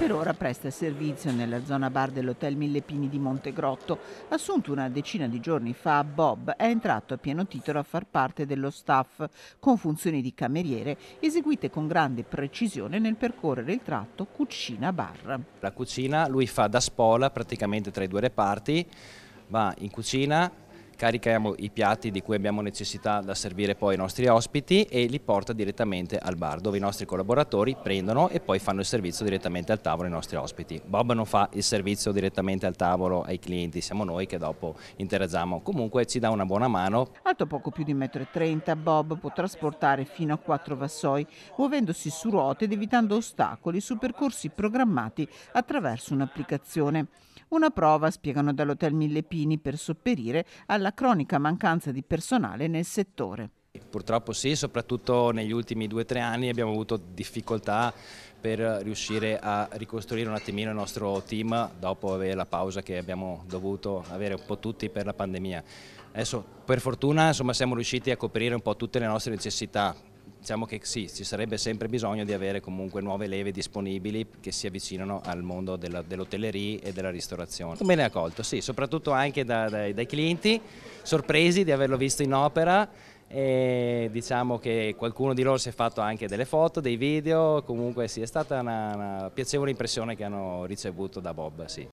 Per ora presta servizio nella zona bar dell'Hotel Mille Pini di Montegrotto. Assunto una decina di giorni fa, Bob è entrato a pieno titolo a far parte dello staff, con funzioni di cameriere eseguite con grande precisione nel percorrere il tratto cucina-bar. La cucina lui fa da spola praticamente tra i due reparti, va in cucina, carichiamo i piatti di cui abbiamo necessità da servire poi ai nostri ospiti e li porta direttamente al bar dove i nostri collaboratori prendono e poi fanno il servizio direttamente al tavolo ai nostri ospiti. Bob non fa il servizio direttamente al tavolo ai clienti, siamo noi che dopo interagiamo, comunque ci dà una buona mano. Alto poco più di 1,30 m Bob può trasportare fino a 4 vassoi muovendosi su ruote ed evitando ostacoli su percorsi programmati attraverso un'applicazione. Una prova, spiegano dall'Hotel Mille Pini, per sopperire alla alla cronica mancanza di personale nel settore. Purtroppo sì, soprattutto negli ultimi due o tre anni abbiamo avuto difficoltà per riuscire a ricostruire un attimino il nostro team dopo la pausa che abbiamo dovuto avere un po' tutti per la pandemia. Adesso per fortuna insomma, siamo riusciti a coprire un po' tutte le nostre necessità, diciamo che sì, ci sarebbe sempre bisogno di avere comunque nuove leve disponibili che si avvicinano al mondo dell'hotelleria dell e della ristorazione. Bene accolto, sì, soprattutto anche da, dai, dai clienti, sorpresi di averlo visto in opera e diciamo che qualcuno di loro si è fatto anche delle foto, dei video, comunque sì, è stata una, una piacevole impressione che hanno ricevuto da Bob. Sì.